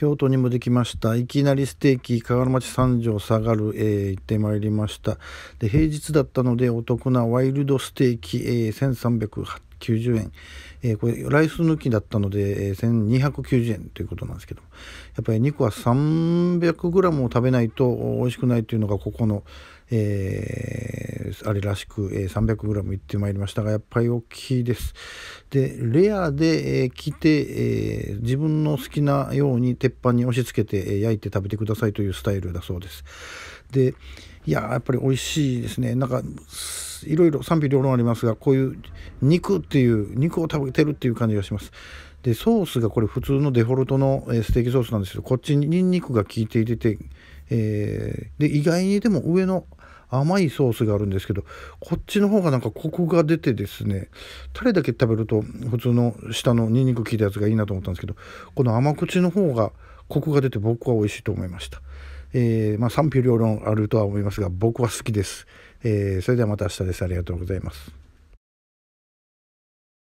京都にもできましたいきなりステーキ香川町三条下がる、えー、行ってまいりましたで平日だったのでお得なワイルドステーキ、えー、1380 990円、えー、これライス抜きだったので、えー、1290円ということなんですけどやっぱり肉は 300g を食べないと美味しくないというのがここの、えー、あれらしく、えー、300g いってまいりましたがやっぱり大きいですでレアで、えー、来て、えー、自分の好きなように鉄板に押し付けて、えー、焼いて食べてくださいというスタイルだそうですでいややっぱり美味しいですねなんかいろいろ賛否両論ありますがこういう肉っていう肉を食べてるっていう感じがしますでソースがこれ普通のデフォルトのステーキソースなんですけどこっちにニンニクが効いていてて、えー、で意外にでも上の甘いソースがあるんですけどこっちの方がなんかコクが出てですねタレだけ食べると普通の下のニンニク効いたやつがいいなと思ったんですけどこの甘口の方がコクが出て僕は美味しいと思いました、えー、まあ、賛否両論あるとは思いますが僕は好きです、えー、それではまた明日ですありがとうございます